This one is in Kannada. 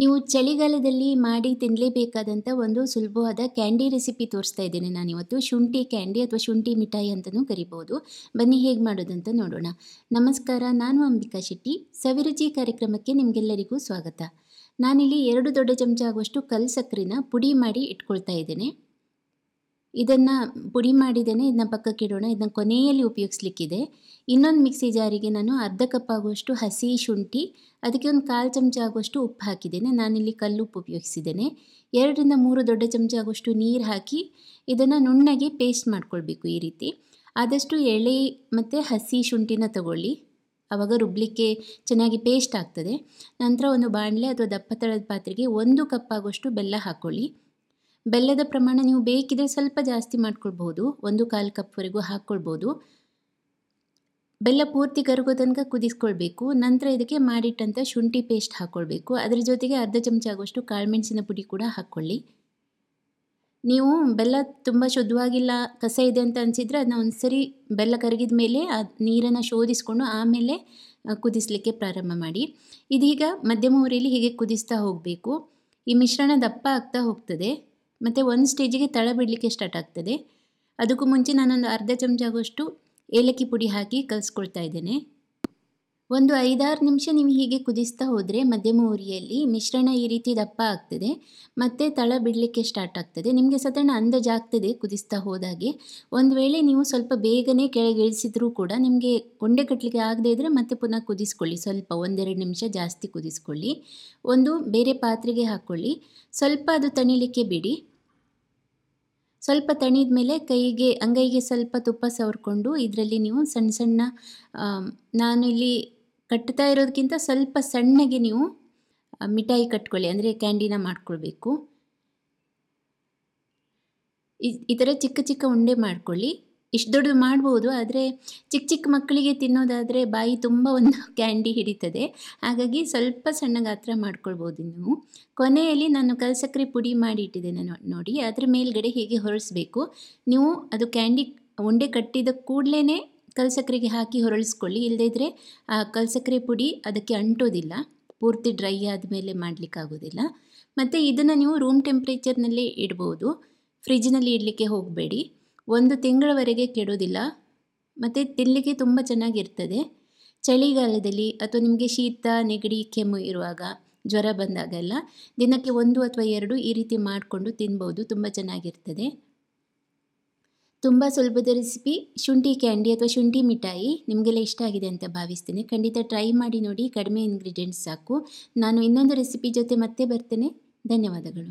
ನೀವು ಚಳಿಗಾಲದಲ್ಲಿ ಮಾಡಿ ತಿನ್ನಲೇಬೇಕಾದಂಥ ಒಂದು ಸುಲಭವಾದ ಕ್ಯಾಂಡಿ ರೆಸಿಪಿ ತೋರಿಸ್ತಾ ಇದ್ದೇನೆ ನಾನಿವತ್ತು ಶುಂಠಿ ಕ್ಯಾಂಡಿ ಅಥವಾ ಶುಂಠಿ ಮಿಠಾಯಿ ಅಂತಲೂ ಕರಿಬೋದು ಬನ್ನಿ ಹೇಗೆ ಮಾಡೋದಂತ ನೋಡೋಣ ನಮಸ್ಕಾರ ನಾನು ಅಂಬಿಕಾ ಶೆಟ್ಟಿ ಸವಿರುಚಿ ಕಾರ್ಯಕ್ರಮಕ್ಕೆ ನಿಮಗೆಲ್ಲರಿಗೂ ಸ್ವಾಗತ ನಾನಿಲ್ಲಿ ಎರಡು ದೊಡ್ಡ ಚಮಚ ಆಗುವಷ್ಟು ಕಲ್ಲು ಸಕ್ಕರೆನ ಪುಡಿ ಮಾಡಿ ಇಟ್ಕೊಳ್ತಾ ಇದ್ದೇನೆ ಇದನ್ನು ಪುಡಿ ಮಾಡಿದ್ದೇನೆ ಇದನ್ನ ಪಕ್ಕಕ್ಕೆ ಇಡೋಣ ಇದನ್ನ ಕೊನೆಯಲ್ಲಿ ಉಪಯೋಗಿಸ್ಲಿಕ್ಕಿದೆ ಇನ್ನೊಂದು ಮಿಕ್ಸಿ ಜಾರಿಗೆ ನಾನು ಅರ್ಧ ಕಪ್ ಆಗುವಷ್ಟು ಹಸಿ ಶುಂಠಿ ಅದಕ್ಕೆ ಒಂದು ಕಾಲು ಚಮಚ ಆಗುವಷ್ಟು ಉಪ್ಪು ಹಾಕಿದ್ದೇನೆ ನಾನಿಲ್ಲಿ ಕಲ್ಲುಪ್ಪು ಉಪಯೋಗಿಸಿದ್ದೇನೆ ಎರಡರಿಂದ ಮೂರು ದೊಡ್ಡ ಚಮಚ ಆಗುವಷ್ಟು ನೀರು ಹಾಕಿ ಇದನ್ನು ನುಣ್ಣಗೆ ಪೇಸ್ಟ್ ಮಾಡ್ಕೊಳ್ಬೇಕು ಈ ರೀತಿ ಆದಷ್ಟು ಎಳೆ ಮತ್ತು ಹಸಿ ಶುಂಠಿನ ತಗೊಳ್ಳಿ ಆವಾಗ ರುಬ್ಲಿಕ್ಕೆ ಚೆನ್ನಾಗಿ ಪೇಸ್ಟ್ ಆಗ್ತದೆ ನಂತರ ಒಂದು ಬಾಣಲೆ ಅಥವಾ ದಪ್ಪ ತಳದ ಪಾತ್ರೆಗೆ ಒಂದು ಕಪ್ ಆಗುವಷ್ಟು ಬೆಲ್ಲ ಹಾಕ್ಕೊಳ್ಳಿ ಬೆಲ್ಲದ ಪ್ರಮಾಣ ನೀವು ಬೇಕಿದ್ರೆ ಸ್ವಲ್ಪ ಜಾಸ್ತಿ ಮಾಡ್ಕೊಳ್ಬೋದು ಒಂದು ಕಾಲು ಕಪ್ವರೆಗೂ ಹಾಕ್ಕೊಳ್ಬೋದು ಬೆಲ್ಲ ಪೂರ್ತಿ ಕರಗೋ ತನಕ ಕುದಿಸ್ಕೊಳ್ಬೇಕು ನಂತರ ಇದಕ್ಕೆ ಮಾಡಿಟ್ಟಂಥ ಶುಂಠಿ ಪೇಸ್ಟ್ ಹಾಕ್ಕೊಳ್ಬೇಕು ಅದರ ಜೊತೆಗೆ ಅರ್ಧ ಚಮಚ ಆಗುವಷ್ಟು ಕಾಳುಮೆಣಸಿನ ಪುಡಿ ಕೂಡ ಹಾಕ್ಕೊಳ್ಳಿ ನೀವು ಬೆಲ್ಲ ತುಂಬ ಶುದ್ಧವಾಗಿಲ್ಲ ಕಸ ಇದೆ ಅಂತ ಅನಿಸಿದರೆ ಅದನ್ನ ಒಂದು ಸರಿ ಬೆಲ್ಲ ಕರಗಿದ ಮೇಲೆ ಅದು ನೀರನ್ನು ಶೋಧಿಸ್ಕೊಂಡು ಆಮೇಲೆ ಕುದಿಸಲಿಕ್ಕೆ ಪ್ರಾರಂಭ ಮಾಡಿ ಇದೀಗ ಮಧ್ಯಮ ಉರಿಯಲ್ಲಿ ಹೀಗೆ ಕುದಿಸ್ತಾ ಹೋಗಬೇಕು ಈ ಮಿಶ್ರಣ ದಪ್ಪ ಆಗ್ತಾ ಹೋಗ್ತದೆ ಮತ್ತು ಒಂದು ಸ್ಟೇಜಿಗೆ ತಳ ಬಿಡಲಿಕ್ಕೆ ಸ್ಟಾರ್ಟ್ ಆಗ್ತದೆ ಅದಕ್ಕೂ ಮುಂಚೆ ನಾನೊಂದು ಅರ್ಧ ಚಮಚ ಆಗುವಷ್ಟು ಏಲಕ್ಕಿ ಪುಡಿ ಹಾಕಿ ಕಲಿಸ್ಕೊಳ್ತಾ ಇದ್ದೇನೆ ಒಂದು ಐದಾರು ನಿಮಿಷ ನೀವು ಹೀಗೆ ಕುದಿಸ್ತಾ ಹೋದರೆ ಮಧ್ಯಮ ಉರಿಯಲ್ಲಿ ಮಿಶ್ರಣ ಈ ರೀತಿ ದಪ್ಪ ಆಗ್ತದೆ ಮತ್ತು ತಳ ಬಿಡಲಿಕ್ಕೆ ಸ್ಟಾರ್ಟ್ ಆಗ್ತದೆ ನಿಮಗೆ ಸಾಧಾರಣ ಅಂದಾಜಾಗ್ತದೆ ಕುದಿಸ್ತಾ ಹೋದಾಗೆ ಒಂದು ವೇಳೆ ನೀವು ಸ್ವಲ್ಪ ಬೇಗನೆ ಕೆಳಗೆ ಇಳಿಸಿದ್ರೂ ಕೂಡ ನಿಮಗೆ ಗೊಂಡೆ ಕಟ್ಟಲಿಕ್ಕೆ ಆಗದೇ ಇದ್ದರೆ ಮತ್ತೆ ಪುನಃ ಕುದಿಸ್ಕೊಳ್ಳಿ ಸ್ವಲ್ಪ ಒಂದೆರಡು ನಿಮಿಷ ಜಾಸ್ತಿ ಕುದಿಸ್ಕೊಳ್ಳಿ ಒಂದು ಬೇರೆ ಪಾತ್ರೆಗೆ ಹಾಕ್ಕೊಳ್ಳಿ ಸ್ವಲ್ಪ ಅದು ತಣಿಲಿಕ್ಕೆ ಬಿಡಿ ಸ್ವಲ್ಪ ತಣಿದ ಮೇಲೆ ಕೈಗೆ ಅಂಗೈಗೆ ಸ್ವಲ್ಪ ತುಪ್ಪ ಸವರ್ಕೊಂಡು ಇದರಲ್ಲಿ ನೀವು ಸಣ್ಣ ಸಣ್ಣ ನಾನಿಲ್ಲಿ ಕಟ್ತಾ ಇರೋದಕ್ಕಿಂತ ಸ್ವಲ್ಪ ಸಣ್ಣಗೆ ನೀವು ಮಿಠಾಯಿ ಕಟ್ಕೊಳ್ಳಿ ಅಂದರೆ ಕ್ಯಾಂಡಿನ ಮಾಡ್ಕೊಳ್ಬೇಕು ಈ ಥರ ಚಿಕ್ಕ ಚಿಕ್ಕ ಉಂಡೆ ಮಾಡ್ಕೊಳ್ಳಿ ಇಷ್ಟು ದೊಡ್ಡದು ಮಾಡ್ಬೋದು ಆದರೆ ಚಿಕ್ಕ ಚಿಕ್ಕ ಮಕ್ಕಳಿಗೆ ತಿನ್ನೋದಾದರೆ ಬಾಯಿ ತುಂಬ ಒಂದು ಕ್ಯಾಂಡಿ ಹಿಡಿತದೆ ಹಾಗಾಗಿ ಸ್ವಲ್ಪ ಸಣ್ಣ ಗಾತ್ರ ಮಾಡ್ಕೊಳ್ಬೋದು ನೀವು ಕೊನೆಯಲ್ಲಿ ನಾನು ಕಲ್ಸಕ್ರೆ ಪುಡಿ ಮಾಡಿ ಇಟ್ಟಿದ್ದೇನೆ ನೋಡಿ ಅದರ ಮೇಲ್ಗಡೆ ಹೇಗೆ ಹೊರಳಿಸ್ಬೇಕು ನೀವು ಅದು ಕ್ಯಾಂಡಿ ಉಂಡೆ ಕಟ್ಟಿದ ಕೂಡಲೇ ಕಲ್ಸಕ್ರಿಗೆ ಹಾಕಿ ಹೊರಳಿಸ್ಕೊಳ್ಳಿ ಇಲ್ಲದಿದ್ದರೆ ಆ ಕಲ್ಸಕ್ರಿ ಪುಡಿ ಅದಕ್ಕೆ ಅಂಟೋದಿಲ್ಲ ಪೂರ್ತಿ ಡ್ರೈ ಆದಮೇಲೆ ಮಾಡಲಿಕ್ಕಾಗೋದಿಲ್ಲ ಮತ್ತು ಇದನ್ನು ನೀವು ರೂಮ್ ಟೆಂಪ್ರೇಚರ್ನಲ್ಲೇ ಇಡ್ಬೋದು ಫ್ರಿಜ್ನಲ್ಲಿ ಇಡಲಿಕ್ಕೆ ಹೋಗಬೇಡಿ ಒಂದು ತಿಂಗಳವರೆಗೆ ಕೆಡೋದಿಲ್ಲ ಮತ್ತು ತಿನ್ನಲಿಕ್ಕೆ ತುಂಬ ಚೆನ್ನಾಗಿರ್ತದೆ ಚಳಿಗಾಲದಲ್ಲಿ ಅಥವಾ ನಿಮಗೆ ಶೀತ ನೆಗಡಿ ಕೆಮ್ಮು ಇರುವಾಗ ಜ್ವರ ಬಂದಾಗೆಲ್ಲ ದಿನಕ್ಕೆ ಒಂದು ಅಥವಾ ಎರಡು ಈ ರೀತಿ ಮಾಡಿಕೊಂಡು ತಿನ್ಬೋದು ತುಂಬ ಚೆನ್ನಾಗಿರ್ತದೆ ತುಂಬ ಸುಲಭದ ರೆಸಿಪಿ ಶುಂಠಿ ಕ್ಯಾಂಡಿ ಅಥವಾ ಶುಂಠಿ ಮಿಠಾಯಿ ನಿಮಗೆಲ್ಲ ಇಷ್ಟ ಆಗಿದೆ ಅಂತ ಭಾವಿಸ್ತೇನೆ ಖಂಡಿತ ಟ್ರೈ ಮಾಡಿ ನೋಡಿ ಕಡಿಮೆ ಇಂಗ್ರೀಡಿಯೆಂಟ್ಸ್ ಸಾಕು ನಾನು ಇನ್ನೊಂದು ರೆಸಿಪಿ ಜೊತೆ ಮತ್ತೆ ಬರ್ತೇನೆ ಧನ್ಯವಾದಗಳು